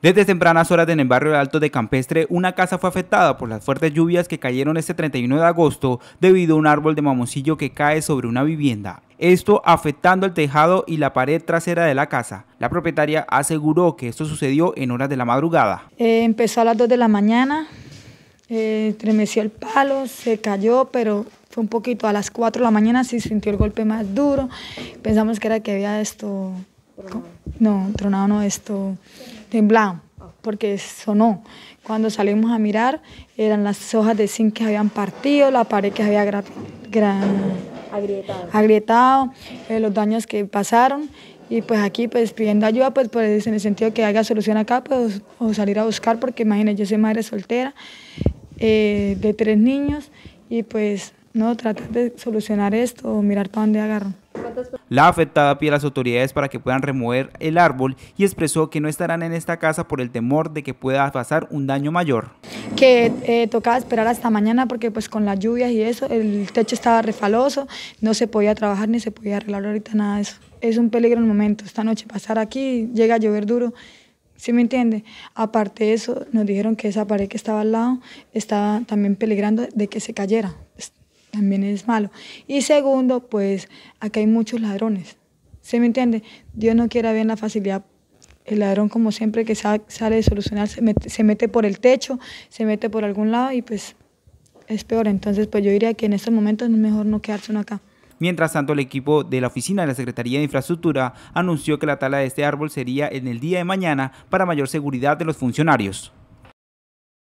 Desde tempranas horas en el barrio de Alto de Campestre, una casa fue afectada por las fuertes lluvias que cayeron este 31 de agosto debido a un árbol de mamoncillo que cae sobre una vivienda. Esto afectando el tejado y la pared trasera de la casa. La propietaria aseguró que esto sucedió en horas de la madrugada. Eh, empezó a las 2 de la mañana, eh, el palo, se cayó, pero fue un poquito a las 4 de la mañana, se sintió el golpe más duro. Pensamos que era que había esto... No, tronado no, esto Temblado, porque sonó. Cuando salimos a mirar, eran las hojas de zinc que habían partido, la pared que había agrietado, eh, los daños que pasaron. Y pues aquí, pues, pidiendo ayuda, pues, pues en el sentido que haga solución acá, pues o salir a buscar, porque imagínense, yo soy madre soltera eh, de tres niños y pues no, tratar de solucionar esto o mirar para dónde agarro. La afectada pide a las autoridades para que puedan remover el árbol y expresó que no estarán en esta casa por el temor de que pueda pasar un daño mayor. Que eh, tocaba esperar hasta mañana porque pues con las lluvias y eso el techo estaba refaloso, no se podía trabajar ni se podía arreglar ahorita nada de eso. Es un peligro el momento, esta noche pasar aquí, llega a llover duro. ¿Sí me entiende? Aparte de eso, nos dijeron que esa pared que estaba al lado estaba también peligrando de que se cayera también es malo. Y segundo, pues acá hay muchos ladrones. ¿Se me entiende? Dios no quiera ver la facilidad. El ladrón, como siempre, que sale de solucionar, se mete, se mete por el techo, se mete por algún lado y pues es peor. Entonces, pues yo diría que en estos momentos es mejor no quedarse uno acá. Mientras tanto, el equipo de la oficina de la Secretaría de Infraestructura anunció que la tala de este árbol sería en el día de mañana para mayor seguridad de los funcionarios.